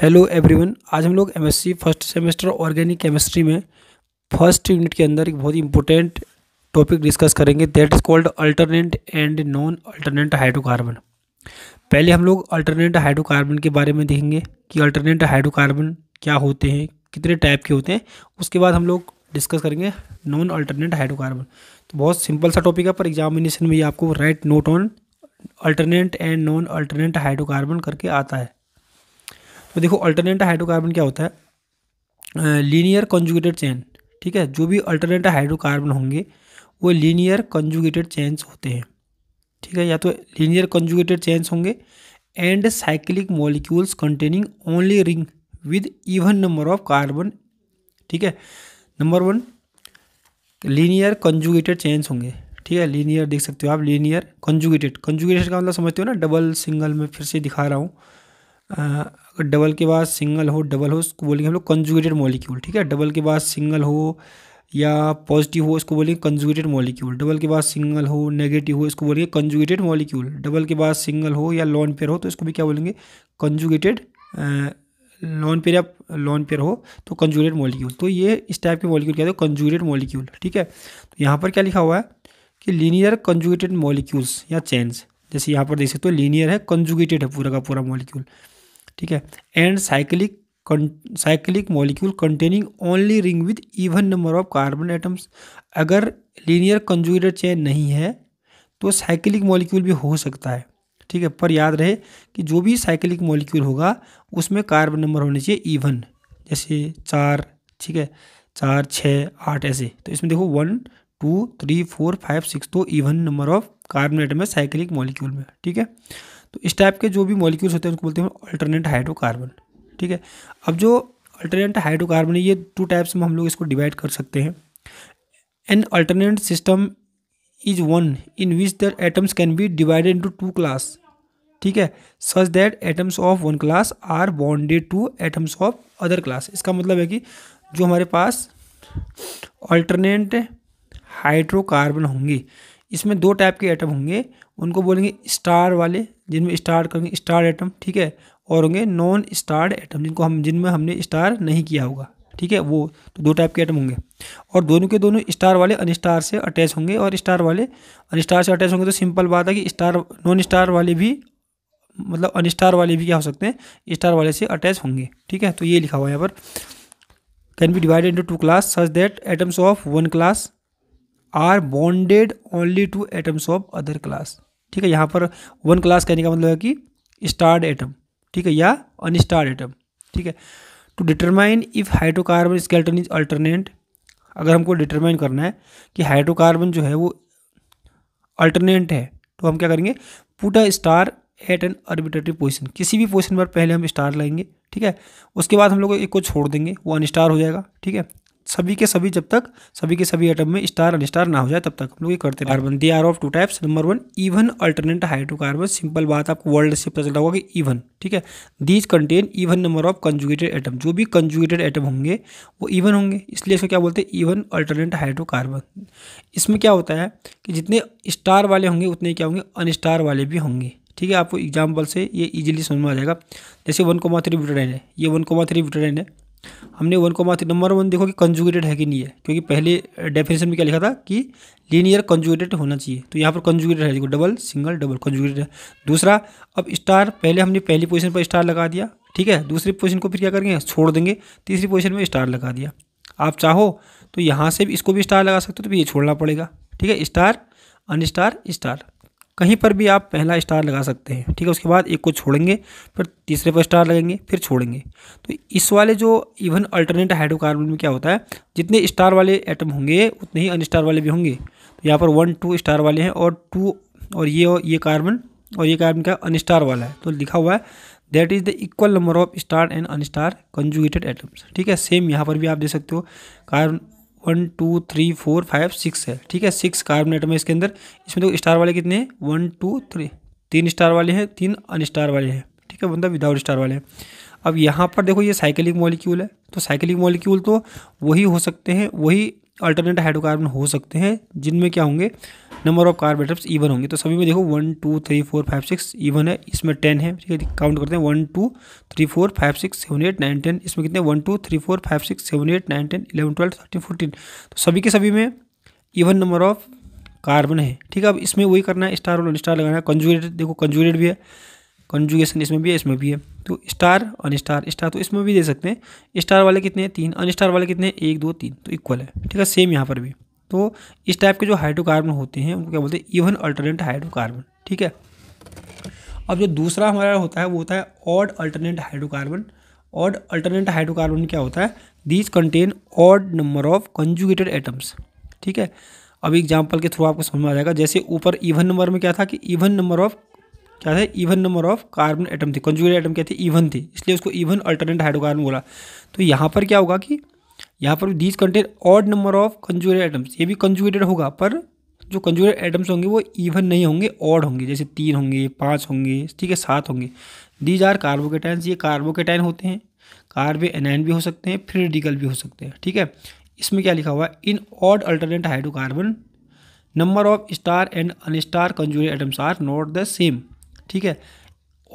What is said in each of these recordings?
hello everyone आज हम लोग MSc first semester organic chemistry में फर्स्ट यूनिट के अंदर एक बहुत ही इंपॉर्टेंट टॉपिक डिस्कस करेंगे that is called alternate and non alternate hydrocarbon पहले हम लोग अल्टरनेट हाइड्रोकार्बन के बारे में देखेंगे कि अल्टरनेट हाइड्रोकार्बन क्या होते हैं कितने टाइप के होते हैं उसके बाद हम लोग डिस्कस करेंगे नॉन अल्टरनेट हाइड्रोकार्बन तो बहुत सिंपल सा टॉपिक है पर एग्जामिनेशन में ये आपको write note on alternate and non alternate hydrocarbon करके आता है तो देखो अल्टरनेट हाइड्रोकार्बन क्या होता है लीनियर कंजुगेटेड चेन ठीक है जो भी अल्टरनेट हाइड्रोकार्बन होंगे वो लीनियर कंजुगेटेड चेन्स होते हैं ठीक है या तो लीनियर कंजुगेटेड चेन्स होंगे and cyclic molecules containing only ring with even number of carbon ठीक है number one linear conjugated chains होंगे ठीक है लीनियर देख सकते हो आप लीनियर कंजुगेटेड कंजुगेटेड का मतलब समझते हो ना डबल सिंगल में फिर से दिखा रहा हूँ अगर डबल के बाद सिंगल हो डबल हो उसको बोलेंगे हम लोग कंजुगेटेड मॉलिक्यूल ठीक है डबल के बाद सिंगल हो या पॉजिटिव हो इसको बोलेंगे कंजुगेटेड मॉलिक्यूल डबल के बाद सिंगल हो नेगेटिव हो इसको बोलेंगे कंजुगेटेड मॉलिक्यूल डबल के बाद सिंगल हो या लॉन पेयर हो तो इसको भी क्या बोलेंगे कंजुगेटेड लॉन पेयर या लॉन पेयर हो तो कंजुगेटेड मॉलिक्यूल तो ये इस टाइप के मॉलिक्यूल क्या है कंजुगेटेड मॉलिक्यूल ठीक है तो यहाँ पर क्या लिखा हुआ है कि लीनियर कंजुगेटेड मॉलिक्यूल्स या चेंज जैसे यहाँ पर देख सकते हो लीनियर है कंजुगेटेड है पूरा का पूरा मॉलिक्यूल ठीक है and cyclic cyclic molecule containing only ring with even number of carbon atoms अगर लीनियर कंजुगेटेड चेन नहीं है तो साइक्लिक मॉलिक्यूल भी हो सकता है ठीक है पर याद रहे कि जो भी साइक्लिक मॉलिक्यूल होगा उसमें कार्बन नंबर होने चाहिए इवन जैसे चार ठीक है चार छः आठ ऐसे तो इसमें देखो one two three four five six तो even number of carbon atom है साइक्लिक मॉलिक्यूल में ठीक है तो इस टाइप के जो भी मॉलिक्यूल्स होते हैं उनको बोलते हैं अल्टरनेट हाइड्रोकार्बन ठीक है अब जो अल्टरनेट हाइड्रोकार्बन है ये टू टाइप्स में हम लोग इसको डिवाइड कर सकते हैं an alternate system is one in which the atoms can be divided into two class ठीक है such that atoms of one class are bonded to atoms of other class इसका मतलब है कि जो हमारे पास अल्टरनेट हाइड्रोकार्बन होंगी इसमें दो टाइप के एटम होंगे उनको बोलेंगे स्टार वाले जिनमें स्टार करेंगे स्टार एटम ठीक है और होंगे नॉन स्टार एटम जिनको हम जिनमें हमने स्टार नहीं किया होगा ठीक है वो तो दो टाइप के एटम होंगे और दोनों के दोनों स्टार वाले अनस्टार से अटैच होंगे और स्टार वाले अनस्टार से अटैच होंगे तो सिंपल बात है कि स्टार नॉन स्टार वाले भी मतलब अनस्टार वाले भी क्या हो सकते हैं स्टार वाले से अटैच होंगे ठीक है तो ये लिखा हुआ है यहाँ पर can be divided into two class such that atoms of one class are bonded only to atoms of other class ठीक है यहाँ पर वन क्लास कहने का मतलब है कि स्टार्ड एटम ठीक है या अनस्टार्ड एटम ठीक है to determine if hydrocarbon skeleton is alternate अगर हमको डिटरमाइन करना है कि हाइड्रोकार्बन जो है वो अल्टरनेट है तो हम क्या करेंगे put a star at an arbitrary position किसी भी पोजिशन पर पहले हम स्टार लाएंगे ठीक है उसके बाद हम लोग एक को छोड़ देंगे वो अनस्टार हो जाएगा ठीक है सभी के सभी जब तक सभी के सभी एटम में स्टार अनस्टार ना हो जाए तब तक हम लोग ये करते हैं carbon they are of two types number one even alternate hydrocarbon simple बात आपको वर्ल्ड से पता चला होगा कि इवन ठीक है these contain even number of conjugated atom जो भी कंजुगेटेड एटम होंगे वो इवन होंगे इसलिए इसको क्या बोलते हैं इवन अल्टरनेट हाइड्रोकार्बन इसमें क्या होता है कि जितने स्टार वाले होंगे उतने क्या होंगे अनस्टार वाले भी होंगे ठीक है आपको एग्जाम्पल से ये इजीली समझ में आ जाएगा जैसे वन कोमा थ्री ब्यूटाडाइन है ये वन कोमा थ्री ब्यूटाडाइन है हमने वन को मार नंबर वन देखो कि कंजुगेटेड है कि नहीं है क्योंकि पहले डेफिनेशन में क्या लिखा था कि लीनियर कंजुगेटेड होना चाहिए तो यहाँ पर कंजुगेटेड है देखो डबल सिंगल डबल कंजुगेटेड है दूसरा अब स्टार पहले हमने पहली पोजीशन पर स्टार लगा दिया ठीक है दूसरी पोजिशन को फिर क्या करेंगे छोड़ देंगे तीसरी पोजिशन में स्टार लगा दिया आप चाहो तो यहाँ से भी इसको भी स्टार लगा सकते हो तो फिर ये छोड़ना पड़ेगा ठीक है स्टार अनस्टार स्टार कहीं पर भी आप पहला स्टार लगा सकते हैं ठीक है उसके बाद एक को छोड़ेंगे फिर तीसरे पर स्टार लगेंगे फिर छोड़ेंगे तो इस वाले जो इवन अल्टरनेट हाइड्रोकार्बन में क्या होता है जितने स्टार वाले एटम होंगे उतने ही अनस्टार वाले भी होंगे तो यहाँ पर वन टू स्टार वाले हैं और टू और ये और ये कार्बन और ये कार्बन क्या अनस्टार वाला है तो लिखा हुआ है that is the equal number of star and unstar conjugated atoms ठीक है सेम यहाँ पर भी आप देख सकते हो carbon one two three four five six है ठीक है सिक्स कार्बन आइटम है इसके अंदर इसमें तो स्टार वाले कितने हैं वन टू थ्री तीन स्टार वाले हैं तीन अनस्टार वाले हैं ठीक है मतलब विदाउट स्टार वाले हैं अब यहाँ पर देखो ये साइकिलिक मॉलिक्यूल है तो साइकिलिक मॉलिक्यूल तो वही हो सकते हैं वही अल्टरनेट हाइड्रोकार्बन हो सकते हैं जिनमें क्या होंगे नंबर ऑफ एटम्स ईवन होंगे तो सभी में देखो one two three four five six even है इसमें टेन है ठीक है काउंट करते हैं one two three four five six seven eight nine ten इसमें कितने one two three four five six seven eight nine ten eleven twelve thirteen fourteen तो सभी के सभी में इवन नंबर ऑफ कार्बन है ठीक है अब इसमें वही करना है स्टार और स्टार लगाना है कंजुगेटेड देखो कंजुगेटेड भी है कंजुगेशन इसमें भी है इसमें भी है तो स्टार अनस्टार स्टार तो इसमें भी दे सकते हैं स्टार वाले कितने हैं तीन अनस्टार वाले कितने हैं एक दो तीन तो इक्वल है ठीक है सेम यहाँ पर भी तो इस टाइप के जो हाइड्रोकार्बन होते हैं उनको क्या बोलते हैं इवन अल्टरनेट हाइड्रोकार्बन ठीक है अब जो दूसरा हमारा होता है वो होता है odd alternate hydrocarbon odd alternate hydrocarbon क्या होता है these contain odd number of conjugated atoms ठीक है अब एग्जाम्पल के थ्रू आपको समझ में आ जाएगा जैसे ऊपर इवन नंबर में क्या था कि इवन नंबर ऑफ क्या था even number of carbon atom थे कंजुगेट एटम क्या थे इवन थे इसलिए उसको इवन अल्टरनेट हाइड्रोकार्बन बोला तो यहाँ पर क्या होगा कि यहाँ पर these contain odd number of conjugate atoms ये भी कंजुगेटेड होगा पर जो कंजुगेट एटम्स होंगे वो इवन नहीं होंगे ऑड होंगे जैसे तीन होंगे पाँच होंगे ठीक है सात होंगे दीज आर कार्बोकेटाइन्स ये कार्बोकेटाइन होते हैं कार्बे एनाइन भी हो सकते हैं फ्री भी हो सकते हैं ठीक है इसमें क्या लिखा हुआ in odd alternate hydrocarbon number of star and unstar conjugate atoms are not the same ठीक है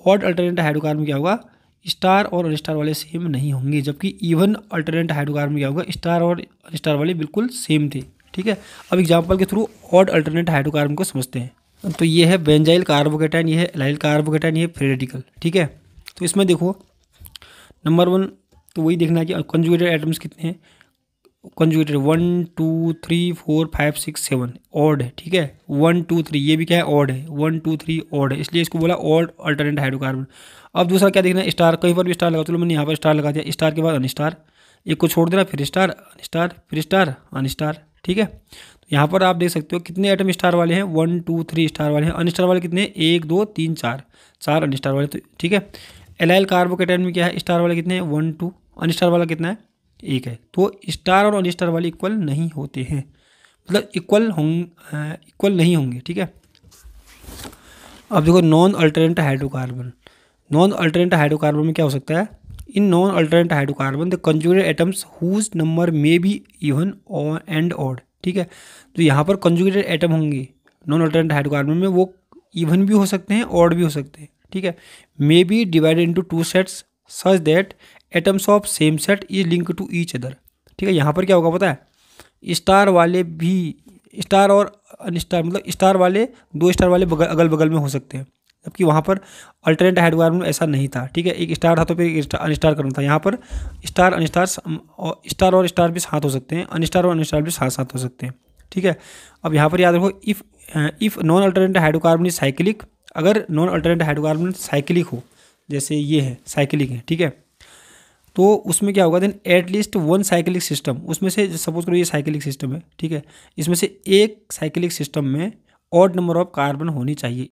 ऑड अल्टरनेट हाइड्रोकार्बन में क्या होगा स्टार और अनस्टार वाले सेम नहीं होंगे जबकि इवन अल्टरनेट हाइड्रोकार्बन क्या होगा स्टार और अनस्टार वाले बिल्कुल सेम थे ठीक है अब एग्जाम्पल के थ्रू ऑड अल्टरनेट हाइड्रोकार्बन को समझते हैं तो ये है बेंजाइल कार्बोकेटाइन ये है लाइल कार्बोकेटाइन ये फेरेडिकल ठीक है तो इसमें देखो नंबर वन तो वही देखना है कि कंजुगेटेड एटम्स कितने हैं conjugated one two three four five six seven odd है ठीक है वन टू थ्री ये भी क्या है ऑड है वन टू थ्री ऑड है इसलिए इसको बोला ऑड अल्टरनेट हाइड्रोकार्बन अब दूसरा क्या देखना है स्टार कहीं पर भी स्टार लगा चलो मैंने यहाँ पर स्टार लगा दिया स्टार के बाद अनस्टार एक को छोड़ देना फिर स्टार स्टार फिर स्टार अनस्टार ठीक है तो यहाँ पर आप देख सकते हो कितने आइटम स्टार वाले हैं वन टू थ्री स्टार वाले हैं अनस्टार वाले कितने एक दो तीन चार चार अनस्टार वाले तो ठीक है एल एल कार्बोकेटाइन में क्या है स्टार वाले कितने हैं वन टू अनस्टार वाला कितना है एक है तो स्टार और अन स्टार वाले इक्वल नहीं होते हैं मतलब इक्वल होंग इक्वल नहीं होंगे ठीक है अब देखो non alternate hydrocarbon non alternate hydrocarbon में क्या हो सकता है in non alternate hydrocarbon the conjugate atoms whose number may be even और एंड ऑड ठीक है तो यहाँ पर कंजुगेटेड एटम होंगे नॉन अल्टरनेट हाइड्रोकार्बन में वो इवन भी हो सकते हैं ऑड भी हो सकते हैं ठीक है may be divided into two sets such that atoms of same set is link to each other ठीक है यहाँ पर क्या होगा पता है स्टार वाले भी स्टार और अनस्टार मतलब स्टार वाले दो स्टार वाले बगल अगल बगल में हो सकते हैं जबकि वहाँ पर अल्टरनेट हाइड्रोकार्बन ऐसा नहीं था ठीक है एक स्टार था तो फिर अनस्टार करना था यहाँ पर स्टार अनस्टार स्टार और स्टार भी साथ हो सकते हैं अनस्टार और अनस्टार भी साथ साथ हो सकते हैं ठीक है अब यहाँ पर याद रखो if if non alternate hydrocarbon cyclic अगर नॉन अल्टरनेट हाइड्रोकार्बन साइकिलिक हो जैसे ये है साइकिलिक है ठीक है तो उसमें क्या होगा then at least one cyclic system उसमें से सपोज करो ये साइकिलिक सिस्टम है ठीक है इसमें से एक साइकिलिक सिस्टम में ऑड नंबर ऑफ कार्बन होनी चाहिए